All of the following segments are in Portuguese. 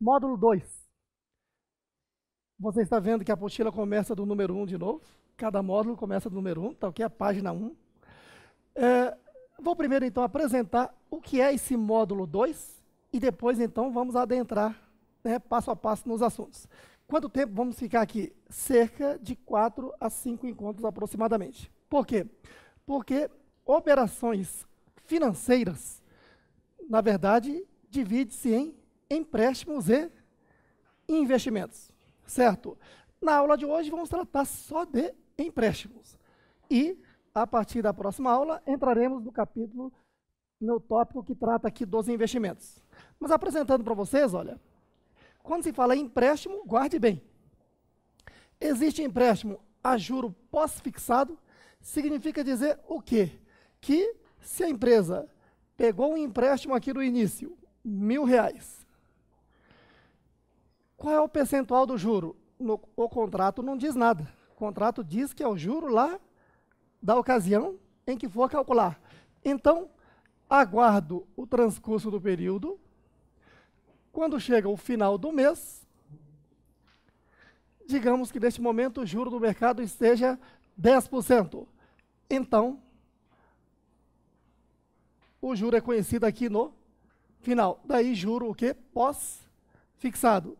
Módulo 2. Você está vendo que a apostila começa do número 1 um de novo. Cada módulo começa do número 1, um, tá ok? A página 1. Um. É, vou primeiro, então, apresentar o que é esse módulo 2 e depois, então, vamos adentrar né, passo a passo nos assuntos. Quanto tempo vamos ficar aqui? Cerca de 4 a 5 encontros aproximadamente. Por quê? Porque operações financeiras, na verdade, divide-se em empréstimos e investimentos, certo? Na aula de hoje vamos tratar só de empréstimos. E a partir da próxima aula entraremos no capítulo no tópico que trata aqui dos investimentos. Mas apresentando para vocês, olha, quando se fala em empréstimo, guarde bem. Existe empréstimo a juro pós-fixado, significa dizer o quê? Que se a empresa pegou um empréstimo aqui no início, mil reais, qual é o percentual do juro? No, o contrato não diz nada. O contrato diz que é o juro lá da ocasião em que for calcular. Então, aguardo o transcurso do período. Quando chega o final do mês, digamos que neste momento o juro do mercado esteja 10%. Então, o juro é conhecido aqui no final. Daí, juro o quê? Pós-fixado.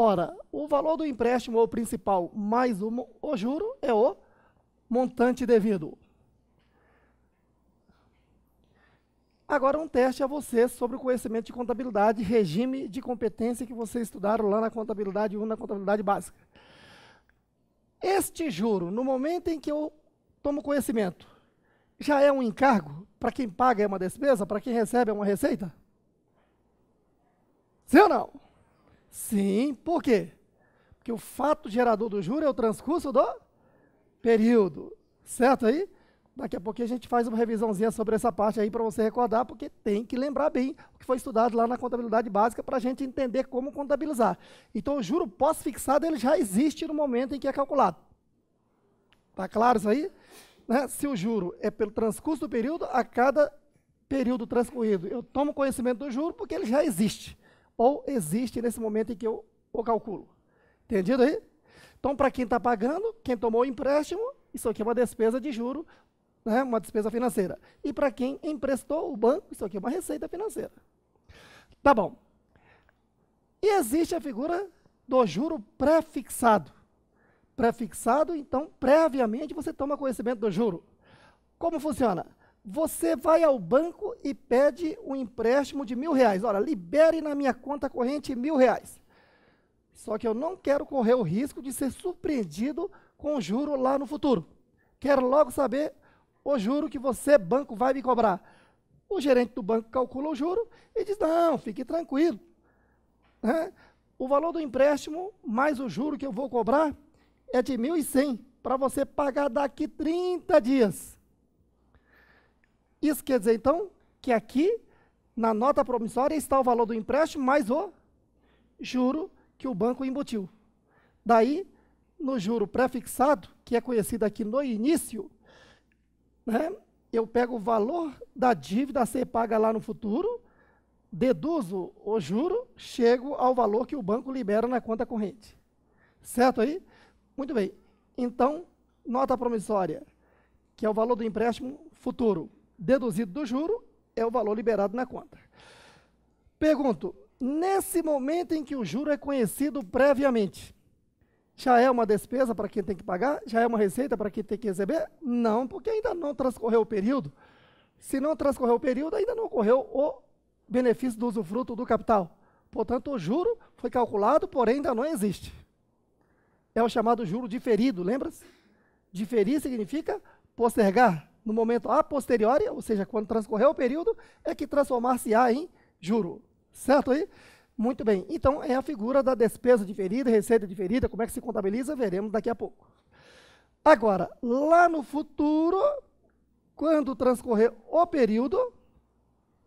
Ora, o valor do empréstimo é ou principal mais o, o juro é o montante devido. Agora um teste a você sobre o conhecimento de contabilidade, regime de competência que vocês estudaram lá na contabilidade 1, na contabilidade básica. Este juro, no momento em que eu tomo conhecimento, já é um encargo? Para quem paga é uma despesa? Para quem recebe é uma receita? Sim ou não? Sim, por quê? Porque o fato gerador do juro é o transcurso do período. Certo aí? Daqui a pouco a gente faz uma revisãozinha sobre essa parte aí para você recordar, porque tem que lembrar bem o que foi estudado lá na contabilidade básica para a gente entender como contabilizar. Então, o juro pós-fixado ele já existe no momento em que é calculado. Tá claro isso aí? Né? Se o juro é pelo transcurso do período, a cada período transcorrido eu tomo conhecimento do juro porque ele já existe ou existe nesse momento em que eu o calculo. Entendido aí? Então, para quem está pagando, quem tomou o empréstimo, isso aqui é uma despesa de juro, né, uma despesa financeira. E para quem emprestou o banco, isso aqui é uma receita financeira. Tá bom. E existe a figura do juro pré-fixado. Pré-fixado, então, previamente você toma conhecimento do juro. Como funciona? Você vai ao banco e pede um empréstimo de mil reais. Olha, libere na minha conta corrente mil reais. Só que eu não quero correr o risco de ser surpreendido com o juro lá no futuro. Quero logo saber o juro que você, banco, vai me cobrar. O gerente do banco calcula o juro e diz: não, fique tranquilo. Né? O valor do empréstimo mais o juro que eu vou cobrar é de 1.100 para você pagar daqui 30 dias. Isso quer dizer, então, que aqui, na nota promissória, está o valor do empréstimo mais o juro que o banco embutiu. Daí, no juro prefixado, que é conhecido aqui no início, né, eu pego o valor da dívida a ser paga lá no futuro, deduzo o juro, chego ao valor que o banco libera na conta corrente. Certo aí? Muito bem. Então, nota promissória, que é o valor do empréstimo futuro deduzido do juro é o valor liberado na conta. Pergunto, nesse momento em que o juro é conhecido previamente, já é uma despesa para quem tem que pagar? Já é uma receita para quem tem que receber? Não, porque ainda não transcorreu o período. Se não transcorreu o período, ainda não ocorreu o benefício do usufruto do capital. Portanto, o juro foi calculado, porém ainda não existe. É o chamado juro diferido, lembra-se? Diferir significa postergar no momento a posteriori, ou seja, quando transcorreu o período, é que transformar-se-á em juro. Certo aí? Muito bem. Então, é a figura da despesa diferida, receita diferida, como é que se contabiliza, veremos daqui a pouco. Agora, lá no futuro, quando transcorrer o período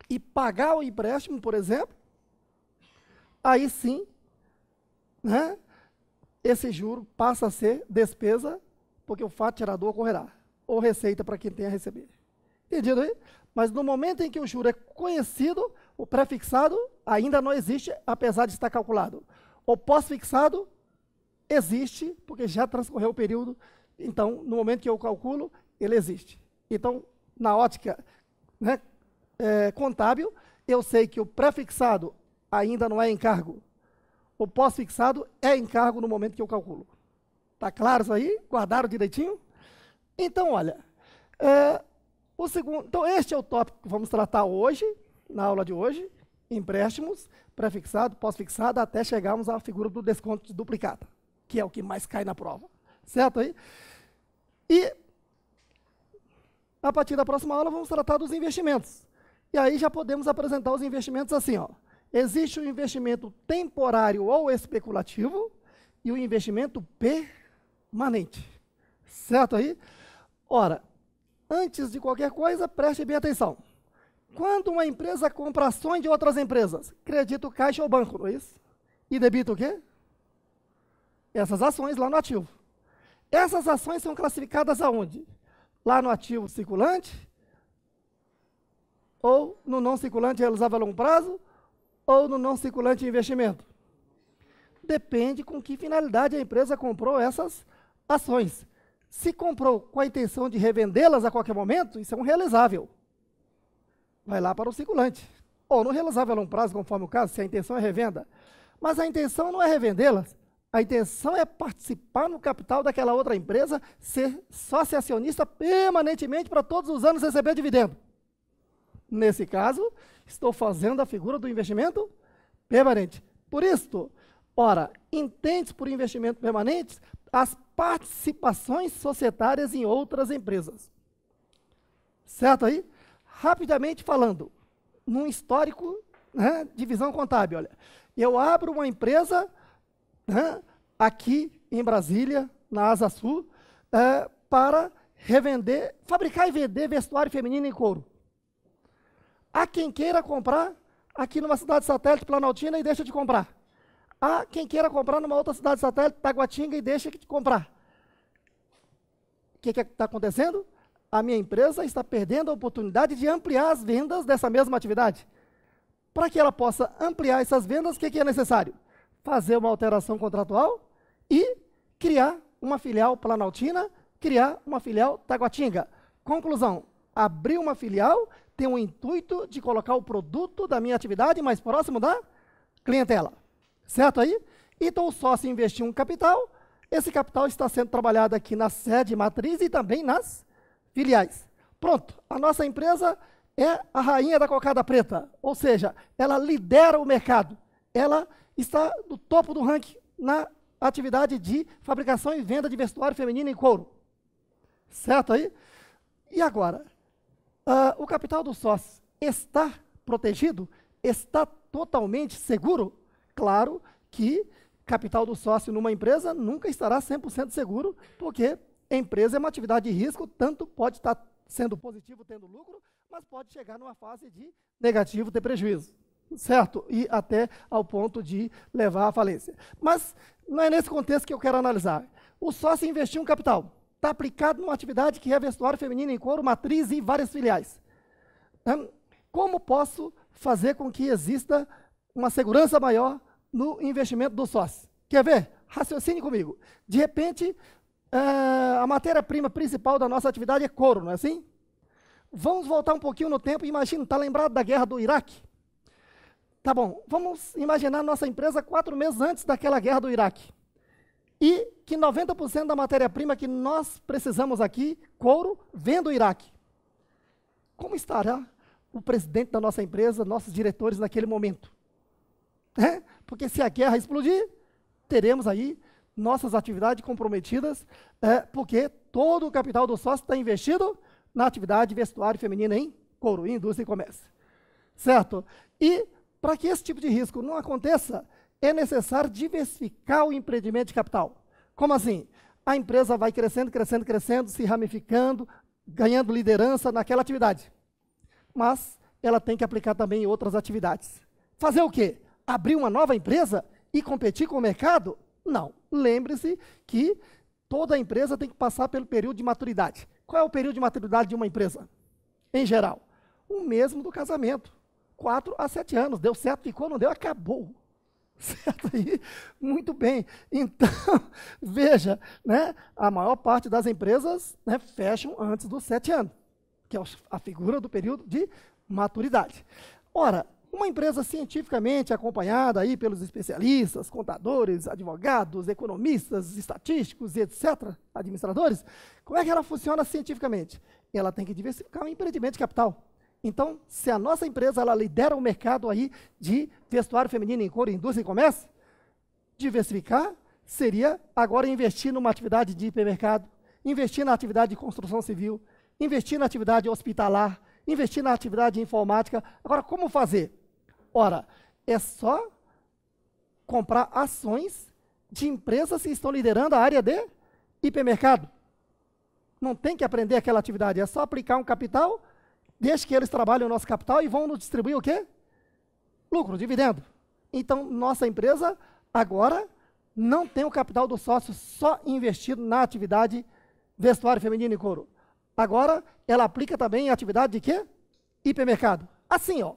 e pagar o empréstimo, por exemplo, aí sim, né, esse juro passa a ser despesa, porque o fato gerador ocorrerá ou receita para quem tem a receber. Entendido aí? Mas no momento em que o juro é conhecido, o prefixado ainda não existe, apesar de estar calculado. O pós-fixado existe, porque já transcorreu o período, então, no momento que eu calculo, ele existe. Então, na ótica né, é, contábil, eu sei que o prefixado ainda não é encargo. O pós-fixado é encargo no momento que eu calculo. Está claro isso aí? Guardaram direitinho? Então, olha, é, o segundo, então este é o tópico que vamos tratar hoje, na aula de hoje, empréstimos, pré-fixado, pós-fixado, até chegarmos à figura do desconto de duplicata, que é o que mais cai na prova. Certo aí? E a partir da próxima aula vamos tratar dos investimentos. E aí já podemos apresentar os investimentos assim, ó. Existe o investimento temporário ou especulativo e o investimento permanente. Certo aí? Ora, antes de qualquer coisa, preste bem atenção. Quando uma empresa compra ações de outras empresas, credita o caixa ou banco, não é isso? E debita o quê? Essas ações lá no ativo. Essas ações são classificadas aonde? Lá no ativo circulante, ou no não circulante realizável a longo prazo, ou no não circulante investimento. Depende com que finalidade a empresa comprou essas ações. Se comprou com a intenção de revendê-las a qualquer momento, isso é um realizável. Vai lá para o circulante. Ou não realizável a longo prazo, conforme o caso, se a intenção é revenda. Mas a intenção não é revendê-las. A intenção é participar no capital daquela outra empresa, ser sócio acionista permanentemente para todos os anos receber dividendo. Nesse caso, estou fazendo a figura do investimento permanente. Por isso, ora, entende por investimento permanente as participações societárias em outras empresas. Certo aí? Rapidamente falando, num histórico né, de visão contábil, olha, eu abro uma empresa né, aqui em Brasília, na Asa Sul, é, para revender, fabricar e vender vestuário feminino em couro. Há quem queira comprar aqui numa cidade satélite planaltina e deixa de comprar a ah, quem queira comprar numa outra cidade satélite, Taguatinga, e deixa de comprar. O que está é acontecendo? A minha empresa está perdendo a oportunidade de ampliar as vendas dessa mesma atividade. Para que ela possa ampliar essas vendas, o que, que é necessário? Fazer uma alteração contratual e criar uma filial planaltina, criar uma filial Taguatinga. Conclusão: abrir uma filial tem o intuito de colocar o produto da minha atividade mais próximo da clientela. Certo aí? Então o sócio investiu um capital, esse capital está sendo trabalhado aqui na sede matriz e também nas filiais. Pronto, a nossa empresa é a rainha da cocada preta, ou seja, ela lidera o mercado. Ela está no topo do ranking na atividade de fabricação e venda de vestuário feminino em couro. Certo aí? E agora? Uh, o capital do sócio está protegido? Está totalmente seguro? claro que capital do sócio numa empresa nunca estará 100% seguro, porque empresa é uma atividade de risco, tanto pode estar sendo positivo tendo lucro, mas pode chegar numa fase de negativo ter prejuízo, certo? E até ao ponto de levar à falência. Mas não é nesse contexto que eu quero analisar. O sócio investiu um capital, está aplicado numa atividade que é vestuário feminino em couro, matriz e várias filiais. Hum, como posso fazer com que exista uma segurança maior no investimento do sócio. Quer ver? Raciocine comigo. De repente, eh, a matéria-prima principal da nossa atividade é couro, não é assim? Vamos voltar um pouquinho no tempo. e Imagina, está lembrado da guerra do Iraque? Tá bom, vamos imaginar nossa empresa quatro meses antes daquela guerra do Iraque. E que 90% da matéria-prima que nós precisamos aqui, couro, vem do Iraque. Como estará o presidente da nossa empresa, nossos diretores naquele momento? Né? Porque se a guerra explodir, teremos aí nossas atividades comprometidas, é, porque todo o capital do sócio está investido na atividade vestuário feminina em couro, indústria e comércio. Certo? E para que esse tipo de risco não aconteça, é necessário diversificar o empreendimento de capital. Como assim? A empresa vai crescendo, crescendo, crescendo, se ramificando, ganhando liderança naquela atividade. Mas ela tem que aplicar também em outras atividades. Fazer o quê? abrir uma nova empresa e competir com o mercado? Não. Lembre-se que toda empresa tem que passar pelo período de maturidade. Qual é o período de maturidade de uma empresa? Em geral, o mesmo do casamento. 4 a 7 anos. Deu certo, ficou, não deu, acabou. Certo aí? Muito bem. Então, veja, né, a maior parte das empresas né, fecham antes dos 7 anos, que é a figura do período de maturidade. Ora, uma empresa cientificamente acompanhada aí pelos especialistas, contadores, advogados, economistas, estatísticos e etc., administradores, como é que ela funciona cientificamente? Ela tem que diversificar o empreendimento de capital. Então, se a nossa empresa ela lidera o mercado aí de vestuário feminino em cor, indústria e comércio, diversificar seria agora investir numa atividade de hipermercado, investir na atividade de construção civil, investir na atividade hospitalar, investir na atividade informática. Agora, como fazer? Ora, é só comprar ações de empresas que estão liderando a área de hipermercado. Não tem que aprender aquela atividade, é só aplicar um capital, desde que eles trabalhem o nosso capital e vão nos distribuir o quê? Lucro, dividendo. Então, nossa empresa agora não tem o capital do sócio só investido na atividade vestuário feminino e couro. Agora, ela aplica também a atividade de quê? Hipermercado. Assim, ó,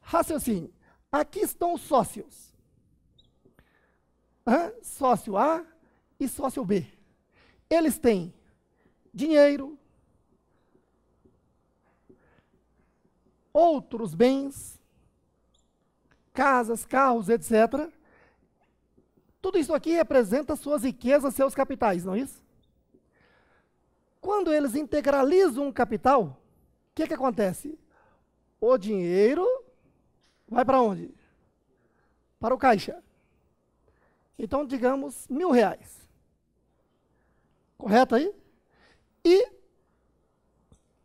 Raciocínio. Aqui estão os sócios. Hã? Sócio A e sócio B. Eles têm dinheiro, outros bens, casas, carros, etc. Tudo isso aqui representa suas riquezas, seus capitais, não é isso? Quando eles integralizam um capital, o que, que acontece? O dinheiro vai para onde? Para o caixa. Então, digamos, mil reais. Correto aí? E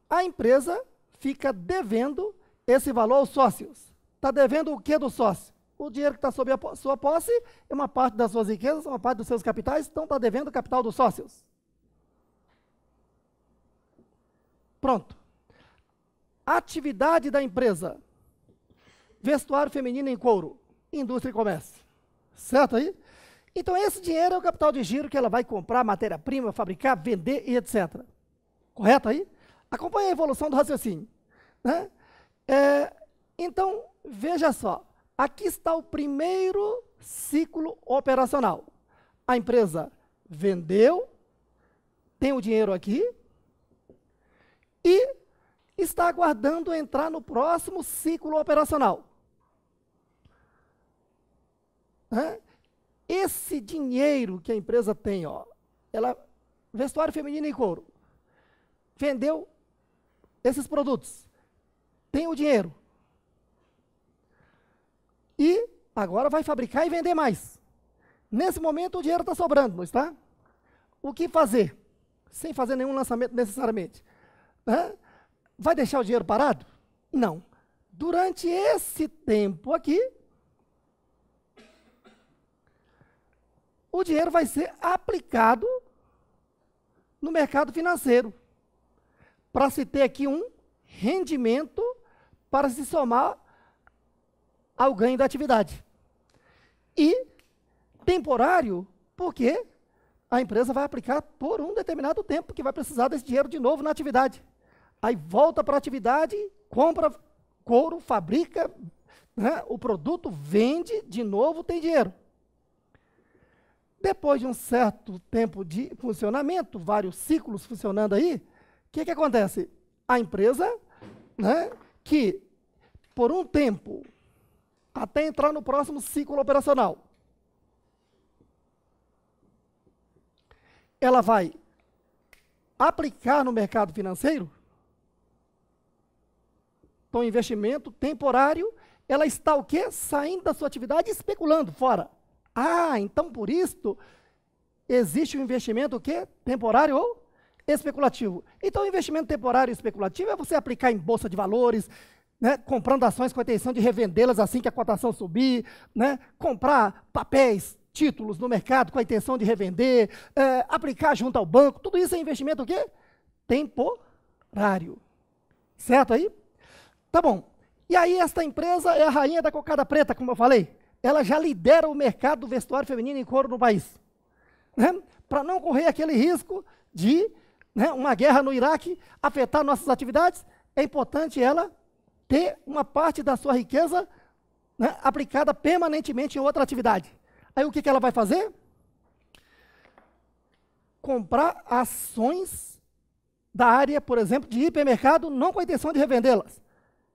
a empresa fica devendo esse valor aos sócios. Está devendo o que do sócio? O dinheiro que está sob a sua posse é uma parte das suas riquezas, uma parte dos seus capitais, então está devendo o capital dos sócios. Pronto. Atividade da empresa Vestuário feminino em couro, indústria e comércio. Certo aí? Então, esse dinheiro é o capital de giro que ela vai comprar matéria-prima, fabricar, vender e etc. Correto aí? Acompanhe a evolução do raciocínio. Né? É, então, veja só. Aqui está o primeiro ciclo operacional. A empresa vendeu, tem o dinheiro aqui e está aguardando entrar no próximo ciclo operacional. Né? Esse dinheiro que a empresa tem, ó, ela vestuário feminino e couro, vendeu esses produtos, tem o dinheiro e agora vai fabricar e vender mais. Nesse momento o dinheiro está sobrando, não está? O que fazer? Sem fazer nenhum lançamento necessariamente. Né? Vai deixar o dinheiro parado? Não. Durante esse tempo aqui, o dinheiro vai ser aplicado no mercado financeiro. Para se ter aqui um rendimento para se somar ao ganho da atividade. E temporário, porque a empresa vai aplicar por um determinado tempo que vai precisar desse dinheiro de novo na atividade. Aí volta para a atividade, compra couro, fabrica né, o produto, vende de novo, tem dinheiro. Depois de um certo tempo de funcionamento, vários ciclos funcionando aí, o que, que acontece? A empresa, né, que por um tempo, até entrar no próximo ciclo operacional, ela vai aplicar no mercado financeiro? Então, investimento temporário, ela está o quê? Saindo da sua atividade especulando fora. Ah, então por isto existe um investimento o quê? Temporário ou especulativo. Então, o investimento temporário e especulativo é você aplicar em bolsa de valores, né, comprando ações com a intenção de revendê-las assim que a cotação subir, né, comprar papéis, títulos no mercado com a intenção de revender, é, aplicar junto ao banco, tudo isso é investimento o quê? Temporário. Certo aí? Tá bom. E aí esta empresa é a rainha da cocada preta, como eu falei ela já lidera o mercado do vestuário feminino em couro no país. Né? Para não correr aquele risco de né, uma guerra no Iraque afetar nossas atividades, é importante ela ter uma parte da sua riqueza né, aplicada permanentemente em outra atividade. Aí o que, que ela vai fazer? Comprar ações da área, por exemplo, de hipermercado, não com a intenção de revendê-las,